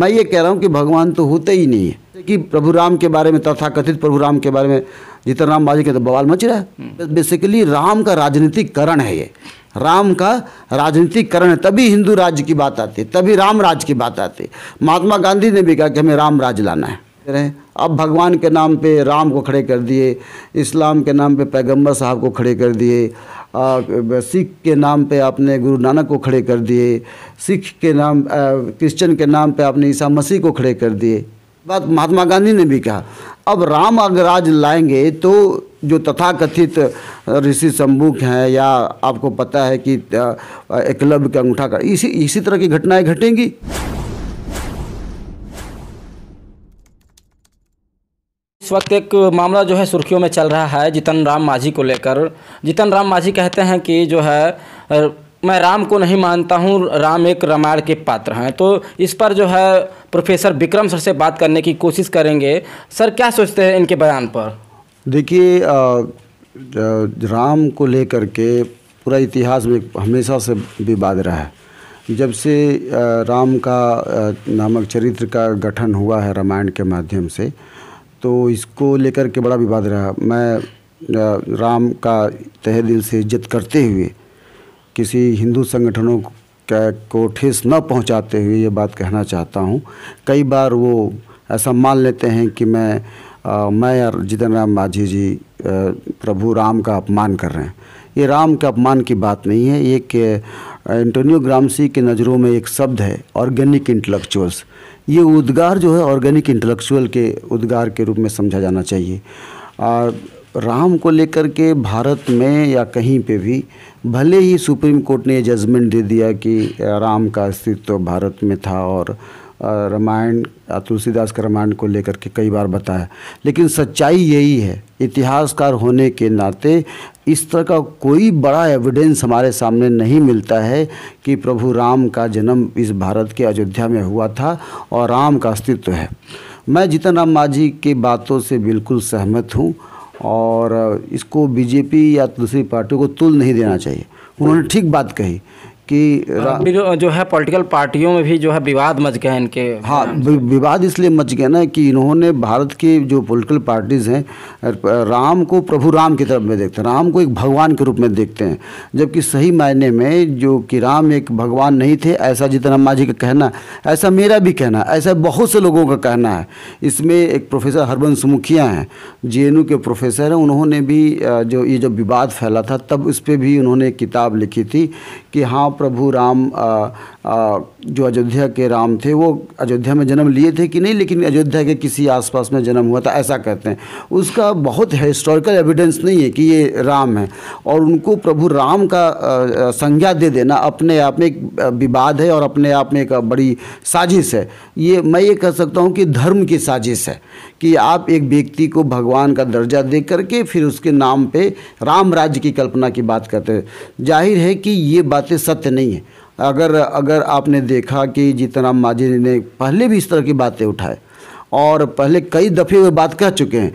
मैं ये कह रहा हूँ कि भगवान तो होते ही नहीं है कि प्रभु राम के बारे में कथित प्रभु राम के बारे में जीतन राम बाजी के तो बवाल मच रहा है बेसिकली हम्म। राम का राजनीतिकरण है ये राम का राजनीतिकरण है तभी हिंदू राज्य की बात आती है तभी राम राज्य की बात आती है महात्मा गांधी ने भी कहा कि हमें राम राज्य लाना है रहे अब भगवान के नाम पे राम को खड़े कर दिए इस्लाम के नाम पे पैगंबर साहब को खड़े कर दिए सिख के नाम पे आपने गुरु नानक को खड़े कर दिए सिख के नाम क्रिश्चियन के नाम पे आपने ईसा मसीह को खड़े कर दिए बात महात्मा गांधी ने भी कहा अब राम अगर आज लाएंगे तो जो तथाकथित ऋषि सम्मुख हैं या आपको पता है कि एकलव्य का अंगूठा का इसी इसी तरह की घटनाएं घटेंगी वक्त एक मामला जो है सुर्खियों में चल रहा है जितन राम माझी को लेकर जितन राम माझी कहते हैं कि जो है मैं राम को नहीं मानता हूँ राम एक रामायण के पात्र हैं तो इस पर जो है प्रोफेसर विक्रम सर से बात करने की कोशिश करेंगे सर क्या सोचते हैं इनके बयान पर देखिए राम को लेकर के पूरा इतिहास में हमेशा से विवाद रहा है जब से राम का नामक चरित्र का गठन हुआ है रामायण के माध्यम से तो इसको लेकर के बड़ा विवाद रहा मैं राम का तह दिल से इज्जत करते हुए किसी हिंदू संगठनों का को ठेस न पहुंचाते हुए ये बात कहना चाहता हूं कई बार वो ऐसा मान लेते हैं कि मैं आ, मैं और जितन राम माझी जी प्रभु राम का अपमान कर रहे हैं ये राम के अपमान की बात नहीं है ये कि एंटोनियो ग्रामसी के नज़रों में एक शब्द है ऑर्गेनिक इंटलेक्चुअल्स ये उद्गार जो है ऑर्गेनिक इंटेलेक्चुअल के उद्गार के रूप में समझा जाना चाहिए और राम को लेकर के भारत में या कहीं पे भी भले ही सुप्रीम कोर्ट ने ये जजमेंट दे दिया कि राम का अस्तित्व भारत में था और रामायण तुलसीदास के रामायण को लेकर के कई बार बताया लेकिन सच्चाई यही है इतिहासकार होने के नाते इस तरह का कोई बड़ा एविडेंस हमारे सामने नहीं मिलता है कि प्रभु राम का जन्म इस भारत के अयोध्या में हुआ था और राम का अस्तित्व है मैं जीतन राम मांझी की बातों से बिल्कुल सहमत हूँ और इसको बीजेपी या दूसरी पार्टियों को तुल नहीं देना चाहिए उन्होंने ठीक बात कही कि हाँ, जो है पॉलिटिकल पार्टियों में भी जो है विवाद मच गए इनके हाँ विवाद इसलिए मच गया ना कि इन्होंने भारत की जो पॉलिटिकल पार्टीज़ हैं राम को प्रभु राम की तरफ में देखते हैं राम को एक भगवान के रूप में देखते हैं जबकि सही मायने में जो कि राम एक भगवान नहीं थे ऐसा जीतन माझी जी का कहना ऐसा मेरा भी कहना ऐसा बहुत से लोगों का कहना है इसमें एक प्रोफेसर हरबंश मुखिया हैं जे के प्रोफेसर हैं उन्होंने भी जो ये जो विवाद फैला था तब उस पर भी उन्होंने किताब लिखी थी कि हाँ प्रभु राम आ, आ, जो अयोध्या के राम थे वो अयोध्या में जन्म लिए थे कि नहीं लेकिन अयोध्या के किसी आसपास में जन्म हुआ था ऐसा कहते हैं उसका बहुत हिस्टोरिकल एविडेंस नहीं है कि ये राम है और उनको प्रभु राम का संज्ञा दे देना अपने आप में एक विवाद है और अपने आप में एक बड़ी साजिश है ये मैं ये कह सकता हूँ कि धर्म की साजिश है कि आप एक व्यक्ति को भगवान का दर्जा दे करके फिर उसके नाम पे राम राज्य की कल्पना की बात करते हैं जाहिर है कि ये बातें सत्य सत्य नहीं है अगर अगर आपने देखा कि जीतनराम मांझी ने पहले भी इस तरह की बातें उठाए और पहले कई दफ़े वे बात कह चुके हैं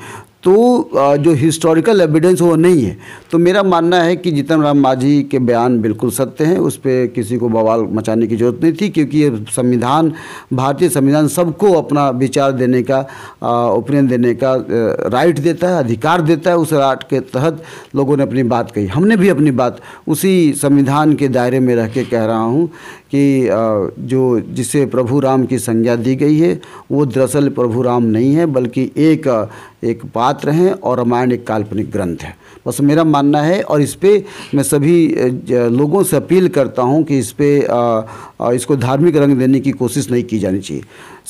तो जो हिस्टोरिकल एविडेंस वो नहीं है तो मेरा मानना है कि जीतन राम मांझी के बयान बिल्कुल सत्य हैं उस पर किसी को बवाल मचाने की ज़रूरत नहीं थी क्योंकि ये संविधान भारतीय संविधान सबको अपना विचार देने का ओपिनियन देने का राइट देता है अधिकार देता है उस राइट के तहत लोगों ने अपनी बात कही हमने भी अपनी बात उसी संविधान के दायरे में रह के कह रहा हूँ कि जो जिसे प्रभु राम की संज्ञा दी गई है वो दरअसल प्रभु राम नहीं है बल्कि एक एक पात्र हैं और रामायण एक काल्पनिक ग्रंथ है बस मेरा मानना है और इस पर मैं सभी लोगों से अपील करता हूँ कि इस पर इसको धार्मिक रंग देने की कोशिश नहीं की जानी चाहिए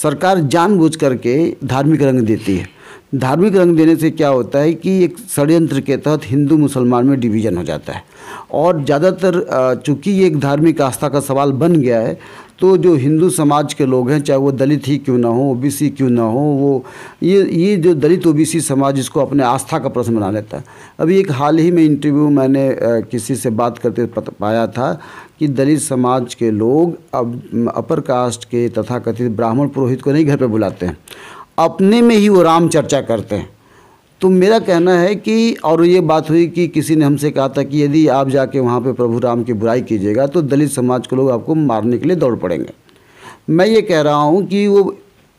सरकार जानबूझ करके धार्मिक रंग देती है धार्मिक रंग देने से क्या होता है कि एक षडयंत्र के तहत हिंदू मुसलमान में डिवीज़न हो जाता है और ज़्यादातर चूँकि ये एक धार्मिक आस्था का सवाल बन गया है तो जो हिंदू समाज के लोग हैं चाहे वो दलित ही क्यों ना हो ओबीसी क्यों ना हो वो ये ये जो दलित ओबीसी समाज इसको अपने आस्था का प्रश्न बना लेता है अभी एक हाल ही में इंटरव्यू मैंने किसी से बात करते पाया था कि दलित समाज के लोग अब अपर कास्ट के तथा कथित ब्राह्मण पुरोहित को नहीं घर पर बुलाते हैं अपने में ही वो राम चर्चा करते हैं तो मेरा कहना है कि और ये बात हुई कि किसी ने हमसे कहा था कि यदि आप जाके वहाँ पे प्रभु राम की बुराई कीजिएगा तो दलित समाज के लोग आपको मारने के लिए दौड़ पड़ेंगे मैं ये कह रहा हूँ कि वो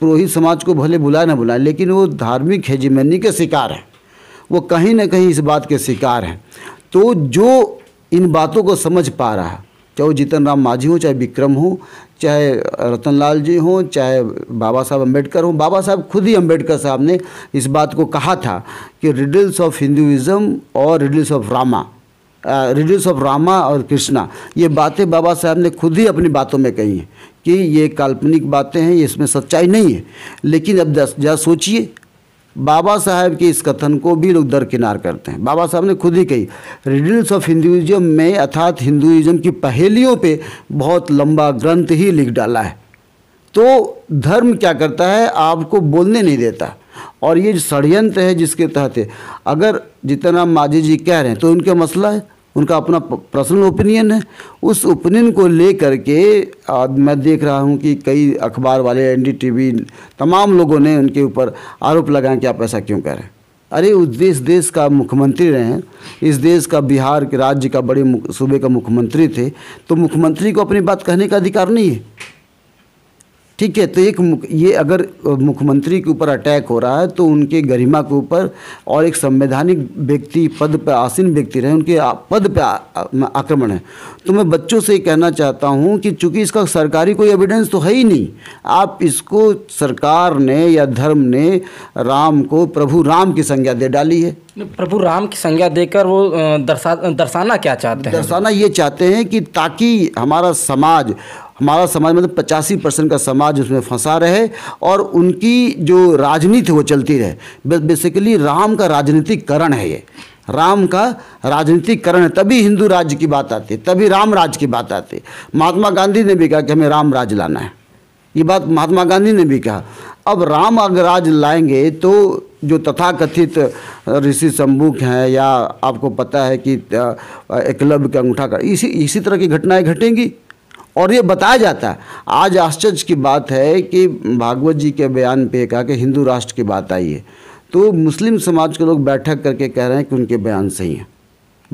पुरोहित समाज को भले बुलाए ना बुलाए लेकिन वो धार्मिक हेजिमनी के शिकार हैं वो कहीं ना कहीं इस बात के शिकार हैं तो जो इन बातों को समझ पा रहा है चाहे वो जीतन राम माझी हों चाहे विक्रम हों चाहे रतनलाल जी हों चाहे बाबा साहब अम्बेडकर हों बाबा साहब खुद ही अम्बेडकर साहब ने इस बात को कहा था कि रिडल्स ऑफ हिंदुज़म और riddles of Rama riddles of Rama और कृष्णा ये बातें बाबा साहब ने खुद ही अपनी बातों में कही हैं कि ये काल्पनिक बातें हैं इसमें सच्चाई नहीं है लेकिन अब जरा सोचिए बाबा साहब के इस कथन को भी लोग दरकिनार करते हैं बाबा साहब ने खुद ही कही रिडल्स ऑफ हिंदुइज्म में अर्थात हिंदुइज्म की पहेलियों पे बहुत लंबा ग्रंथ ही लिख डाला है तो धर्म क्या करता है आपको बोलने नहीं देता और ये षडयंत्र है जिसके तहत अगर जितना माझी जी कह रहे हैं तो उनका मसला है उनका अपना पर्सनल ओपिनियन है उस ओपिनियन को लेकर के मैं देख रहा हूँ कि कई अखबार वाले एनडीटीवी तमाम लोगों ने उनके ऊपर आरोप लगाए कि आप ऐसा क्यों करें अरे उस देश देश का मुख्यमंत्री रहे हैं इस देश का बिहार के राज्य का बड़े सूबे का मुख्यमंत्री थे तो मुख्यमंत्री को अपनी बात कहने का अधिकार नहीं है ठीक है तो एक ये अगर मुख्यमंत्री के ऊपर अटैक हो रहा है तो उनके गरिमा के ऊपर और एक संवैधानिक व्यक्ति पद पर आसीन व्यक्ति रहे उनके पद पर आक्रमण है तो मैं बच्चों से कहना चाहता हूँ कि चूंकि इसका सरकारी कोई एविडेंस तो है ही नहीं आप इसको सरकार ने या धर्म ने राम को प्रभु राम की संज्ञा दे डाली है प्रभु राम की संज्ञा देकर वो दर्शा दर्शाना क्या चाहते हैं दर्शाना ये चाहते हैं कि ताकि हमारा समाज हमारा समाज मतलब पचासी परसेंट का समाज उसमें फंसा रहे और उनकी जो राजनीति वो चलती रहे बेसिकली राम का राजनीतिकरण है ये राम का राजनीतिकरण है तभी हिंदू राज्य की बात आती है तभी राम राज्य की बात आती है महात्मा गांधी ने भी कहा कि हमें राम राज लाना है ये बात महात्मा गांधी ने भी कहा अब राम अगर राज लाएंगे तो जो तथाकथित ऋषि सम्मुख हैं या आपको पता है कि एकलव्य का अंगूठा कर इसी इसी तरह की घटनाएं घटेंगी और ये बताया जाता है आज आश्चर्य की बात है कि भागवत जी के बयान पे कहा कि हिंदू राष्ट्र की बात आई है तो मुस्लिम समाज के लोग बैठक करके कह रहे हैं कि उनके बयान सही हैं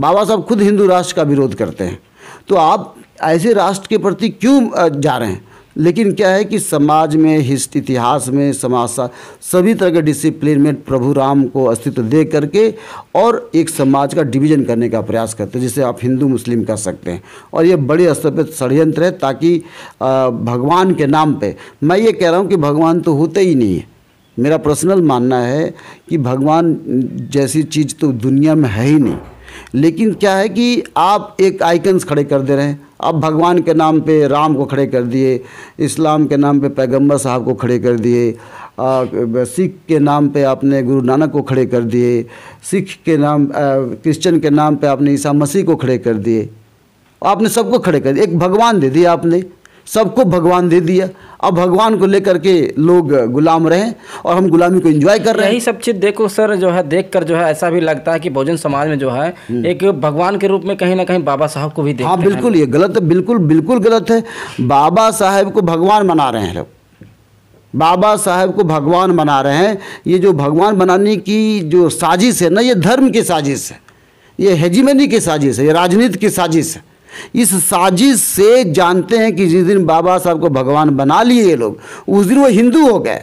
बाबा साहब खुद हिंदू राष्ट्र का विरोध करते हैं तो आप ऐसे राष्ट्र के प्रति क्यों जा रहे हैं लेकिन क्या है कि समाज में हिस्ट इतिहास में समाज सभी तरह के डिसिप्लिन में प्रभु राम को अस्तित्व दे करके और एक समाज का डिवीजन करने का प्रयास करते हैं जिसे आप हिंदू मुस्लिम कर सकते हैं और ये बड़े स्तर पर षडयंत्र है ताकि भगवान के नाम पे मैं ये कह रहा हूँ कि भगवान तो होते ही नहीं है मेरा पर्सनल मानना है कि भगवान जैसी चीज़ तो दुनिया में है ही नहीं लेकिन क्या है कि आप एक आइकन्स खड़े कर दे रहे हैं अब भगवान के नाम पे राम को खड़े कर दिए इस्लाम के नाम पे पैगंबर साहब को खड़े कर दिए सिख के नाम पे आपने गुरु नानक को खड़े कर दिए सिख के नाम क्रिश्चियन के नाम पे आपने ईसा मसीह को खड़े कर दिए आपने सबको खड़े कर दिए एक भगवान दे दिया आपने सबको भगवान दे दिया अब भगवान को लेकर के लोग गुलाम रहे और हम गुलामी को एंजॉय कर रहे हैं यही सब चीज़ देखो सर जो है देख कर जो है ऐसा भी लगता है कि बहुजन समाज में जो है हम्म। एक भगवान के रूप में कहीं ना कहीं बाबा साहब को भी देखते हाँ बिल्कुल ये गलत है बिल्कुल बिल्कुल गलत है बाबा साहेब को भगवान मना रहे हैं लोग बाबा साहब को भगवान मना रहे हैं ये जो भगवान बनाने की जो साजिश है ना ये धर्म की साजिश है ये हेजिमनी की साजिश है ये राजनीति की साजिश है इस साजिश से जानते हैं कि जिस दिन बाबा साहब को भगवान बना लिए ये लोग उस दिन वो हिंदू हो गए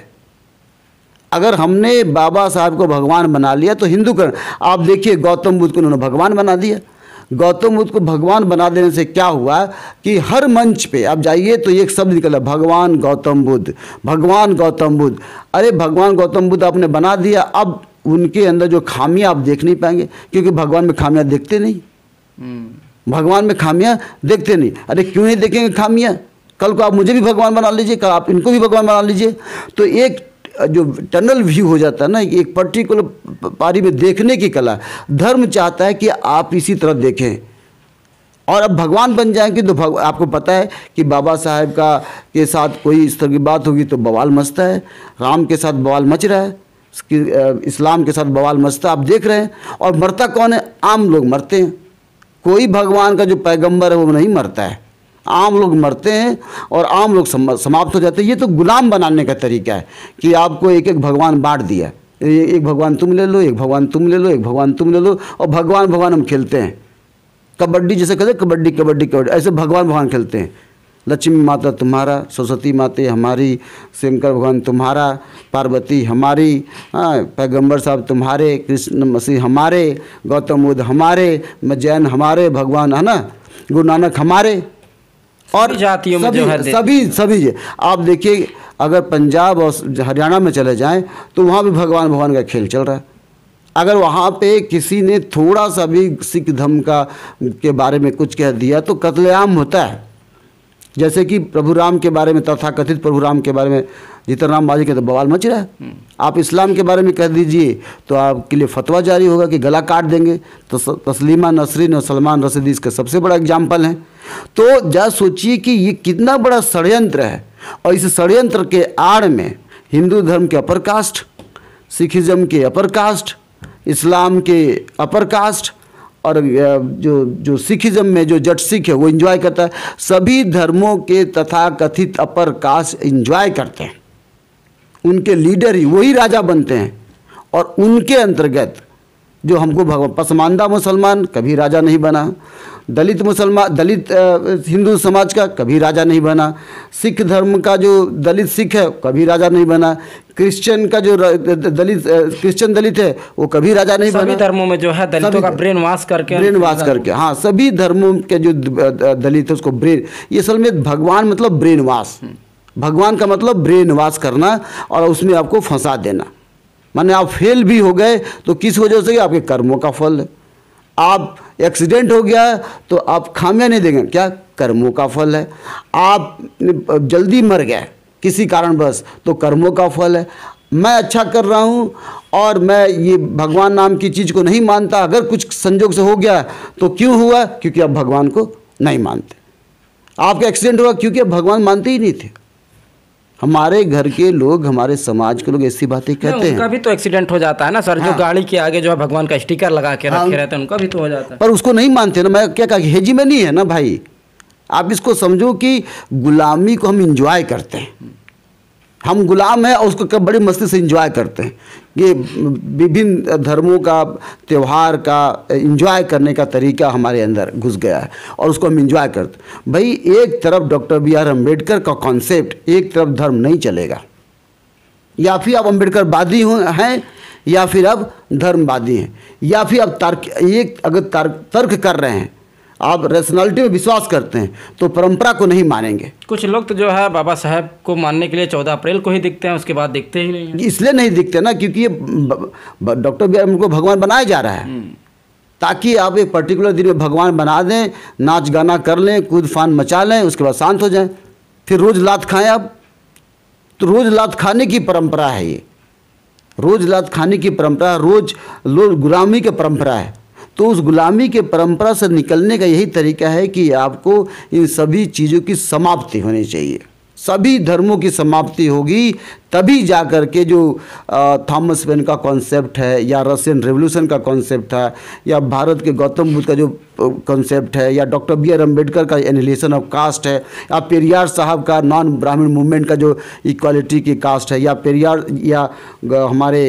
अगर हमने बाबा साहब को भगवान बना लिया तो हिंदू कर आप देखिए गौतम बुद्ध को उन्होंने भगवान बना दिया गौतम बुद्ध को भगवान बना देने से क्या हुआ कि हर मंच पे आप जाइए तो एक शब्द निकला भगवान गौतम बुद्ध भगवान गौतम बुद्ध अरे भगवान गौतम बुद्ध आपने बना दिया अब उनके अंदर जो खामियां आप देख नहीं पाएंगे क्योंकि भगवान में खामियां देखते नहीं हम्म। भगवान में खामियाँ देखते नहीं अरे क्यों नहीं देखेंगे खामियाँ कल को आप मुझे भी भगवान बना लीजिए कल आप इनको भी भगवान बना लीजिए तो एक जो टनल व्यू हो जाता है ना एक पर्टिकुलर पारी में देखने की कला धर्म चाहता है कि आप इसी तरह देखें और अब भगवान बन जाएंगे तो भग आपको पता है कि बाबा साहेब का के साथ कोई इस तरह की बात होगी तो बवाल मचता है राम के साथ बवाल मच रहा है इस्लाम के साथ बवाल मचता आप देख रहे हैं और मरता कौन है आम लोग मरते हैं कोई भगवान का जो पैगंबर है वो नहीं मरता है आम लोग मरते हैं और आम लोग समाप्त हो जाते हैं ये तो गुलाम बनाने का तरीका है कि आपको एक एक भगवान बांट दिया एक भगवान तुम ले लो एक भगवान तुम ले लो एक भगवान तुम ले लो और भगवान भगवान हम खेलते हैं कबड्डी जैसे कहते कबड्डी कबड्डी कबड्डी ऐसे भगवान भगवान खेलते हैं लक्ष्मी माता तुम्हारा सरस्वती माता हमारी शंकर भगवान तुम्हारा पार्वती हमारी हाँ, पैगंबर साहब तुम्हारे कृष्ण मसीह हमारे गौतम बुद्ध हमारे जैन हमारे भगवान है ना गुरु नानक हमारे और जातियों में सभी, सभी सभी आप देखिए अगर पंजाब और हरियाणा में चले जाएं तो वहाँ भी भगवान भगवान का खेल चल रहा है अगर वहाँ पे किसी ने थोड़ा सा भी सिख धर्म का के बारे में कुछ कह दिया तो कत्लेआम होता है जैसे कि प्रभु राम के बारे में तथा कथित प्रभु राम के बारे में जीतन राम मांझी के तो बवाल मच रहा है हम्म। आप इस्लाम के बारे में कह दीजिए तो आपके लिए फतवा जारी होगा कि गला काट देंगे तो तस्लीमा नसरीन और सलमान रसदी इसका सबसे बड़ा एग्जाम्पल है तो जा सोचिए कि ये कितना बड़ा षडयंत्र है और इस षडयंत्र के आड़ में हिंदू धर्म के अपर कास्ट सिखिज़्म के अपर कास्ट इस्लाम के अपर कास्ट और जो जो सिखिज्म में जो जट सिख है वो इन्जॉय करता है सभी धर्मों के तथा कथित अपर कास्ट इन्जॉय करते हैं उनके लीडर ही वही राजा बनते हैं और उनके अंतर्गत जो हमको भगवान पसमानदा मुसलमान कभी राजा नहीं बना दलित मुसलमान दलित हिंदू समाज का कभी राजा नहीं बना सिख धर्म का जो दलित सिख है कभी राजा नहीं बना क्रिश्चियन का जो दलित क्रिश्चियन दलित है वो कभी राजा नहीं सभी बना धर्मों में जो है दलितों का ब्रेन वाश करके ब्रेन वाश करके हाँ सभी धर्मों के जो दलित है उसको ब्रेन ये असल में भगवान मतलब ब्रेन वाश हम्म। भगवान का मतलब ब्रेन वाश करना और उसमें आपको फंसा देना माने आप फेल भी हो गए तो किस वजह से आपके कर्मों का फल है आप एक्सीडेंट हो गया तो आप खामियां नहीं देंगे क्या कर्मों का फल है आप जल्दी मर गए किसी कारणवश तो कर्मों का फल है मैं अच्छा कर रहा हूँ और मैं ये भगवान नाम की चीज़ को नहीं मानता अगर कुछ संजोग से हो गया तो क्यों हुआ क्योंकि आप भगवान को नहीं मानते आपका एक्सीडेंट हुआ क्योंकि आप भगवान मानते ही नहीं थे हमारे घर के लोग हमारे समाज के लोग ऐसी बातें कहते हैं कभी तो एक्सीडेंट हो जाता है ना सर हाँ। जो गाड़ी के आगे जो है भगवान का स्टिकर लगा के हाँ। रखे रहते हैं उनका भी तो हो जाता है पर उसको नहीं मानते ना मैं क्या कहा हेजी में नहीं है ना भाई आप इसको समझो कि गुलामी को हम इंजॉय करते हैं हम गुलाम हैं और उसको बड़ी मस्ती से इंजॉय करते हैं ये विभिन्न धर्मों का त्यौहार का इंजॉय करने का तरीका हमारे अंदर घुस गया है और उसको हम इंजॉय करते भाई एक तरफ डॉक्टर बी आर अम्बेडकर का कॉन्सेप्ट एक तरफ धर्म नहीं चलेगा या फिर आप वादी हैं या फिर अब धर्मवादी हैं या फिर अब तर्क एक अगर तर्क तर्क कर रहे हैं आप रेशनलिटी में विश्वास करते हैं तो परंपरा को नहीं मानेंगे कुछ लोग तो जो है बाबा साहब को मानने के लिए चौदह अप्रैल को ही दिखते हैं उसके बाद दिखते ही नहीं इसलिए नहीं दिखते ना क्योंकि ये डॉक्टर बी आर को भगवान बनाया जा रहा है हम्म। ताकि आप एक पर्टिकुलर दिन में भगवान बना दें नाच गाना कर लें कूद फान मचा लें उसके बाद शांत हो जाए फिर रोज़ लात खाएं आप तो रोज़ लात खाने की परंपरा है ये रोज़ लात खाने की परंपरा रोज़ लोग गुलामी की परंपरा है तो उस गुलामी के परंपरा से निकलने का यही तरीका है कि आपको इन सभी चीज़ों की समाप्ति होनी चाहिए सभी धर्मों की समाप्ति होगी तभी जा कर के जो थॉमस पेन का कॉन्सेप्ट है या रशियन रेवोल्यूशन का कॉन्सेप्ट है या भारत के गौतम बुद्ध का जो कॉन्सेप्ट है या डॉक्टर बी आर अम्बेडकर का एनिलेशन ऑफ कास्ट है या पेरियार साहब का नॉन ब्राह्मण मूवमेंट का जो इक्वालिटी की कास्ट है या पेरियार या हमारे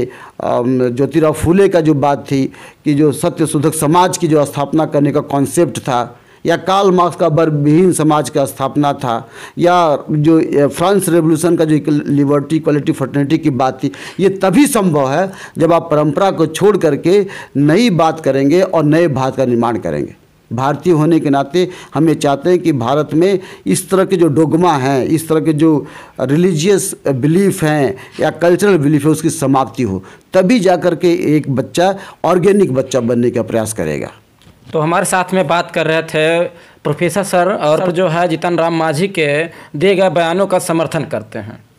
ज्योतिराव फूले का जो बात थी कि जो सत्य सुधक समाज की जो स्थापना करने का कॉन्सेप्ट था या कार्ल मार्क्स का बर्बहीन समाज का स्थापना था या जो फ्रांस रेवोल्यूशन का जो लिबर्टी क्वालिटी फर्टर्निटी की बात थी ये तभी संभव है जब आप परंपरा को छोड़ करके नई बात करेंगे और नए भारत का निर्माण करेंगे भारतीय होने के नाते हम ये चाहते हैं कि भारत में इस तरह के जो डोगमा हैं इस तरह के जो रिलीजियस बिलीफ हैं या कल्चरल बिलीफ है उसकी समाप्ति हो तभी जा कर के एक बच्चा ऑर्गेनिक बच्चा बनने का प्रयास करेगा तो हमारे साथ में बात कर रहे थे प्रोफेसर सर और सर जो है जीतन राम मांझी के दिए गए बयानों का समर्थन करते हैं